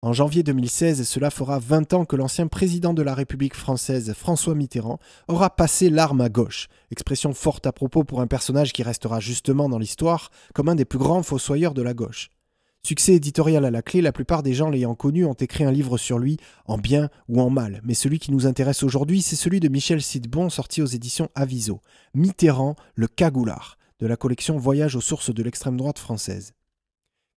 En janvier 2016, cela fera 20 ans que l'ancien président de la République française, François Mitterrand, aura passé l'arme à gauche, expression forte à propos pour un personnage qui restera justement dans l'histoire comme un des plus grands fossoyeurs de la gauche. Succès éditorial à la clé, la plupart des gens l'ayant connu ont écrit un livre sur lui, en bien ou en mal, mais celui qui nous intéresse aujourd'hui, c'est celui de Michel Sidbon, sorti aux éditions Aviso, Mitterrand, le cagoulard, de la collection Voyage aux sources de l'extrême droite française.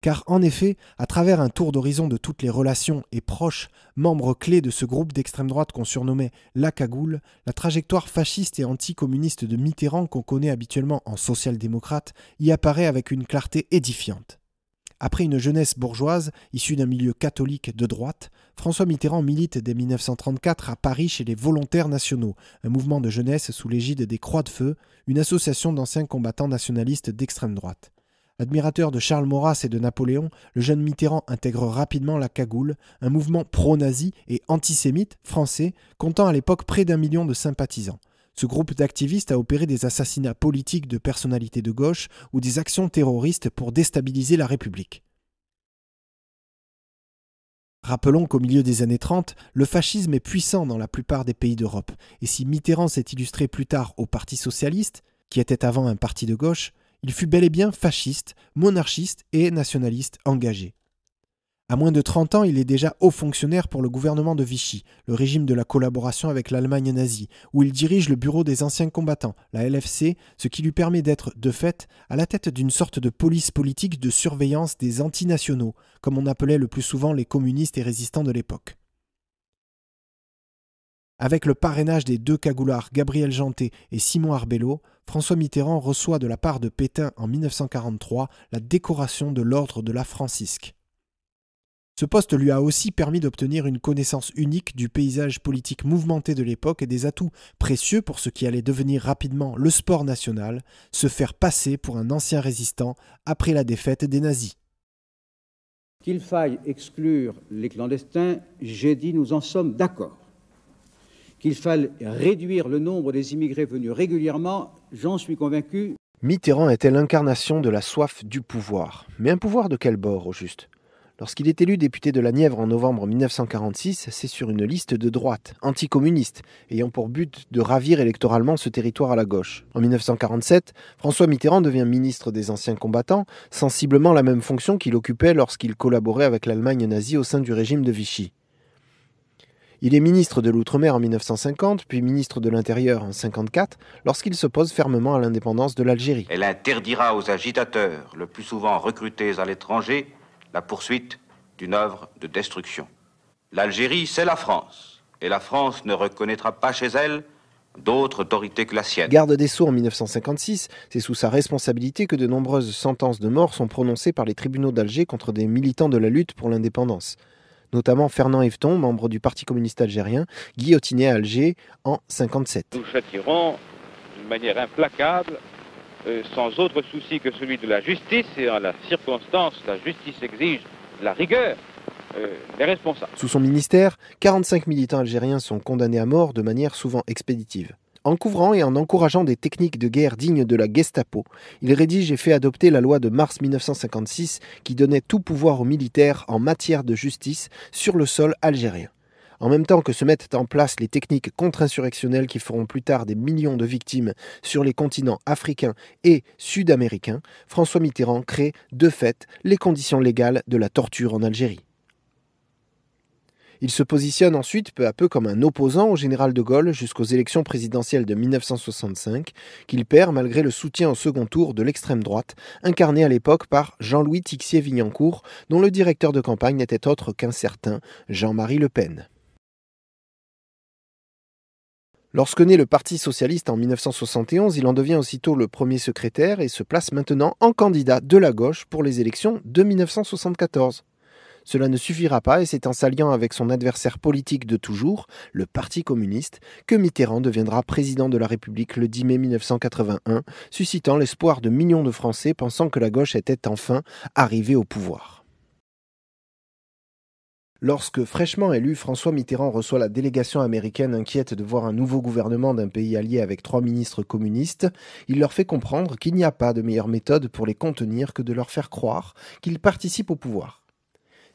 Car en effet, à travers un tour d'horizon de toutes les relations et proches, membres clés de ce groupe d'extrême droite qu'on surnommait la cagoule, la trajectoire fasciste et anticommuniste de Mitterrand qu'on connaît habituellement en social-démocrate y apparaît avec une clarté édifiante. Après une jeunesse bourgeoise, issue d'un milieu catholique de droite, François Mitterrand milite dès 1934 à Paris chez les Volontaires nationaux, un mouvement de jeunesse sous l'égide des Croix de Feu, une association d'anciens combattants nationalistes d'extrême droite. Admirateur de Charles Maurras et de Napoléon, le jeune Mitterrand intègre rapidement la cagoule, un mouvement pro-nazi et antisémite français comptant à l'époque près d'un million de sympathisants. Ce groupe d'activistes a opéré des assassinats politiques de personnalités de gauche ou des actions terroristes pour déstabiliser la République. Rappelons qu'au milieu des années 30, le fascisme est puissant dans la plupart des pays d'Europe, et si Mitterrand s'est illustré plus tard au Parti socialiste, qui était avant un parti de gauche, il fut bel et bien fasciste, monarchiste et nationaliste engagé. À moins de 30 ans, il est déjà haut fonctionnaire pour le gouvernement de Vichy, le régime de la collaboration avec l'Allemagne nazie, où il dirige le bureau des anciens combattants, la LFC, ce qui lui permet d'être, de fait, à la tête d'une sorte de police politique de surveillance des antinationaux, comme on appelait le plus souvent les communistes et résistants de l'époque. Avec le parrainage des deux cagoulards Gabriel Janté et Simon Arbello, François Mitterrand reçoit de la part de Pétain en 1943 la décoration de l'ordre de la Francisque. Ce poste lui a aussi permis d'obtenir une connaissance unique du paysage politique mouvementé de l'époque et des atouts précieux pour ce qui allait devenir rapidement le sport national, se faire passer pour un ancien résistant après la défaite des nazis. Qu'il faille exclure les clandestins, j'ai dit nous en sommes d'accord qu'il faille réduire le nombre des immigrés venus régulièrement, j'en suis convaincu. Mitterrand était l'incarnation de la soif du pouvoir. Mais un pouvoir de quel bord, au juste Lorsqu'il est élu député de la Nièvre en novembre 1946, c'est sur une liste de droite, anticommuniste, ayant pour but de ravir électoralement ce territoire à la gauche. En 1947, François Mitterrand devient ministre des Anciens combattants, sensiblement la même fonction qu'il occupait lorsqu'il collaborait avec l'Allemagne nazie au sein du régime de Vichy. Il est ministre de l'Outre-mer en 1950, puis ministre de l'Intérieur en 1954, lorsqu'il s'oppose fermement à l'indépendance de l'Algérie. Elle interdira aux agitateurs, le plus souvent recrutés à l'étranger, la poursuite d'une œuvre de destruction. L'Algérie, c'est la France, et la France ne reconnaîtra pas chez elle d'autres autorités que la sienne. Garde des Sceaux en 1956, c'est sous sa responsabilité que de nombreuses sentences de mort sont prononcées par les tribunaux d'Alger contre des militants de la lutte pour l'indépendance notamment Fernand Hefton, membre du Parti communiste algérien, guillotiné à Alger en 1957. Nous châtirons d'une manière implacable, euh, sans autre souci que celui de la justice, et en la circonstance, la justice exige la rigueur, euh, des responsables. Sous son ministère, 45 militants algériens sont condamnés à mort de manière souvent expéditive. En couvrant et en encourageant des techniques de guerre dignes de la Gestapo, il rédige et fait adopter la loi de mars 1956 qui donnait tout pouvoir aux militaires en matière de justice sur le sol algérien. En même temps que se mettent en place les techniques contre-insurrectionnelles qui feront plus tard des millions de victimes sur les continents africains et sud-américains, François Mitterrand crée, de fait, les conditions légales de la torture en Algérie. Il se positionne ensuite peu à peu comme un opposant au général de Gaulle jusqu'aux élections présidentielles de 1965, qu'il perd malgré le soutien au second tour de l'extrême droite, incarné à l'époque par Jean-Louis Tixier-Vignancourt, dont le directeur de campagne n'était autre qu'un certain Jean-Marie Le Pen. Lorsque naît le Parti socialiste en 1971, il en devient aussitôt le premier secrétaire et se place maintenant en candidat de la gauche pour les élections de 1974. Cela ne suffira pas et c'est en s'alliant avec son adversaire politique de toujours, le Parti communiste, que Mitterrand deviendra président de la République le 10 mai 1981, suscitant l'espoir de millions de Français pensant que la gauche était enfin arrivée au pouvoir. Lorsque, fraîchement élu, François Mitterrand reçoit la délégation américaine inquiète de voir un nouveau gouvernement d'un pays allié avec trois ministres communistes, il leur fait comprendre qu'il n'y a pas de meilleure méthode pour les contenir que de leur faire croire qu'ils participent au pouvoir.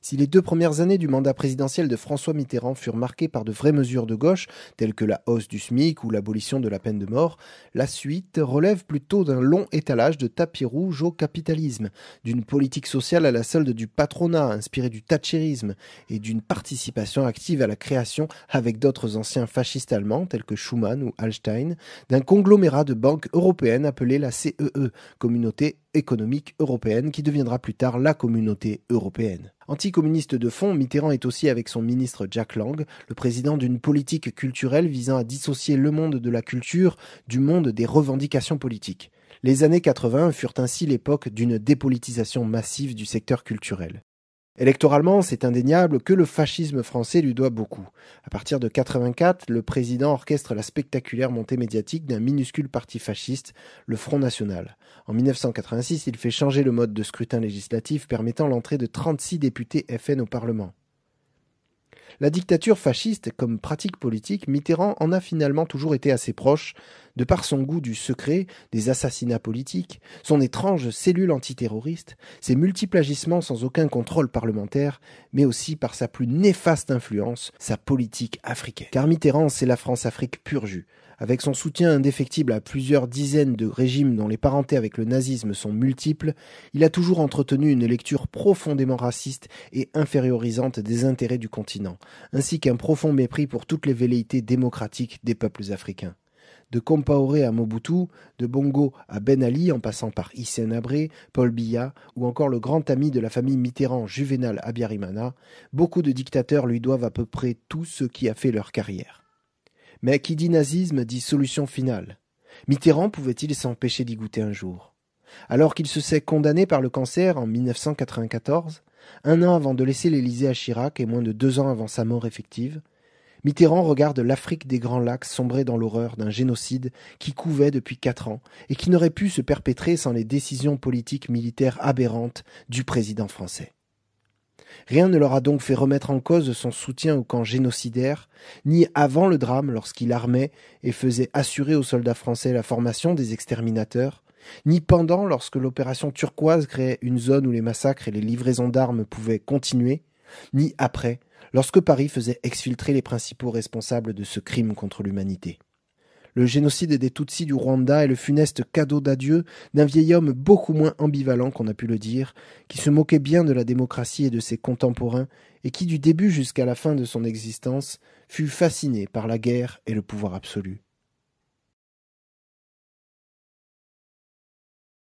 Si les deux premières années du mandat présidentiel de François Mitterrand furent marquées par de vraies mesures de gauche, telles que la hausse du SMIC ou l'abolition de la peine de mort, la suite relève plutôt d'un long étalage de tapis rouge au capitalisme, d'une politique sociale à la solde du patronat inspirée du thatchérisme et d'une participation active à la création avec d'autres anciens fascistes allemands tels que Schumann ou Hallstein d'un conglomérat de banques européennes appelé la CEE, e, Communauté économique européenne qui deviendra plus tard la communauté européenne. Anticommuniste de fond, Mitterrand est aussi avec son ministre Jack Lang, le président d'une politique culturelle visant à dissocier le monde de la culture du monde des revendications politiques. Les années 80 furent ainsi l'époque d'une dépolitisation massive du secteur culturel. Électoralement, c'est indéniable que le fascisme français lui doit beaucoup. À partir de 84, le président orchestre la spectaculaire montée médiatique d'un minuscule parti fasciste, le Front National. En 1986, il fait changer le mode de scrutin législatif permettant l'entrée de 36 députés FN au Parlement la dictature fasciste comme pratique politique, Mitterrand en a finalement toujours été assez proche, de par son goût du secret, des assassinats politiques, son étrange cellule antiterroriste, ses multiples agissements sans aucun contrôle parlementaire, mais aussi par sa plus néfaste influence, sa politique africaine. Car Mitterrand, c'est la France-Afrique pur avec son soutien indéfectible à plusieurs dizaines de régimes dont les parentés avec le nazisme sont multiples, il a toujours entretenu une lecture profondément raciste et infériorisante des intérêts du continent, ainsi qu'un profond mépris pour toutes les velléités démocratiques des peuples africains. De Compaoré à Mobutu, de Bongo à Ben Ali, en passant par Hissène Abré, Paul Biya ou encore le grand ami de la famille Mitterrand, Juvenal Abiarimana, beaucoup de dictateurs lui doivent à peu près tout ce qui a fait leur carrière. Mais qui dit nazisme dit solution finale. Mitterrand pouvait-il s'empêcher d'y goûter un jour Alors qu'il se sait condamné par le cancer en 1994, un an avant de laisser l'Élysée à Chirac et moins de deux ans avant sa mort effective, Mitterrand regarde l'Afrique des Grands Lacs sombrer dans l'horreur d'un génocide qui couvait depuis quatre ans et qui n'aurait pu se perpétrer sans les décisions politiques militaires aberrantes du président français. Rien ne leur a donc fait remettre en cause son soutien au camp génocidaire, ni avant le drame lorsqu'il armait et faisait assurer aux soldats français la formation des exterminateurs, ni pendant lorsque l'opération turquoise créait une zone où les massacres et les livraisons d'armes pouvaient continuer, ni après lorsque Paris faisait exfiltrer les principaux responsables de ce crime contre l'humanité le génocide des Tutsis du Rwanda est le funeste cadeau d'adieu d'un vieil homme beaucoup moins ambivalent qu'on a pu le dire, qui se moquait bien de la démocratie et de ses contemporains, et qui du début jusqu'à la fin de son existence fut fasciné par la guerre et le pouvoir absolu.